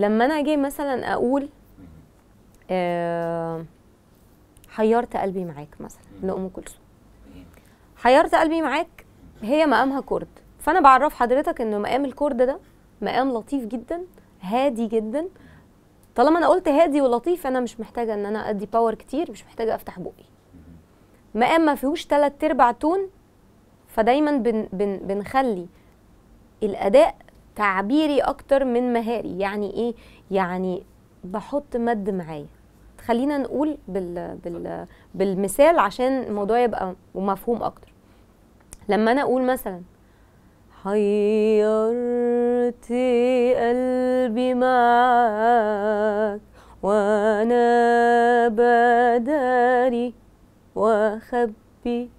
لما انا اجي مثلا اقول آه حيرت قلبي معاك مثلا لام كلثوم حيرت قلبي معاك هي مقامها كرد فانا بعرف حضرتك ان مقام الكرد ده مقام لطيف جدا هادي جدا طالما انا قلت هادي ولطيف انا مش محتاجه ان انا ادي باور كتير مش محتاجه افتح بقي مقام ما فيهوش تلات ارباع تون فدايما بن بن بنخلي الاداء تعبيري اكتر من مهاري يعني ايه يعني بحط مد معايا خلينا نقول بال بال بالمثال عشان الموضوع يبقى مفهوم اكتر لما انا اقول مثلا حيرت قلبي معاك وانا بداري واخبي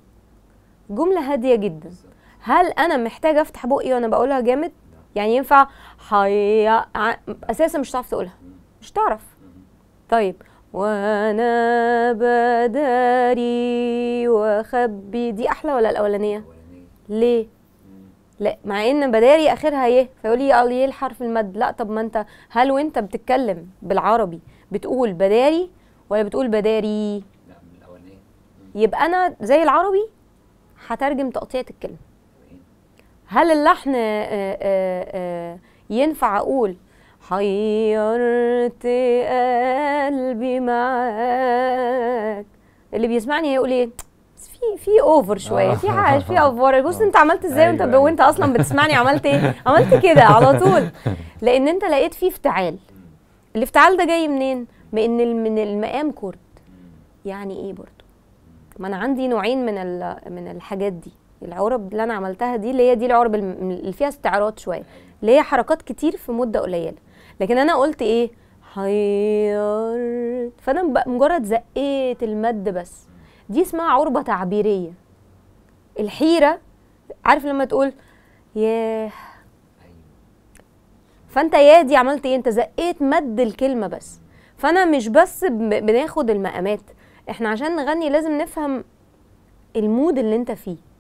جمله هاديه جدا هل انا محتاجه افتح بقي وانا بقولها جامد يعني ينفع حي اساسا مش هتعرف تقولها مش تعرف طيب وانا بداري واخبي دي احلى ولا الاولانيه ليه لا مع ان بداري اخرها ايه فيقول لي ايه الحرف المد لا طب ما انت هل وانت بتتكلم بالعربي بتقول بداري ولا بتقول بداري لا الاولانيه يبقى انا زي العربي هترجم تقطيعه الكلمه هل اللحن آه، آه، آه، ينفع اقول حيرت قلبي معاك اللي بيسمعني هيقول ايه في في اوفر شويه في حاجه في اوفر بص انت عملت ازاي أيوة، وانت أيوة وانت اصلا بتسمعني عملت ايه عملت كده على طول لان انت لقيت فيه افتعال الافتعال ده جاي منين من من المقام كورد يعني ايه برضو ما انا عندي نوعين من من الحاجات دي العرب اللي انا عملتها دي اللي هي دي العرب اللي فيها استعراض شويه اللي هي حركات كتير في مده قليله لكن انا قلت ايه حيرت فانا مجرد زقيت المد بس دي اسمها عربه تعبيريه الحيره عارف لما تقول ياه فانت يا دي عملت ايه انت زقيت مد الكلمه بس فانا مش بس بناخد المقامات احنا عشان نغني لازم نفهم المود اللي انت فيه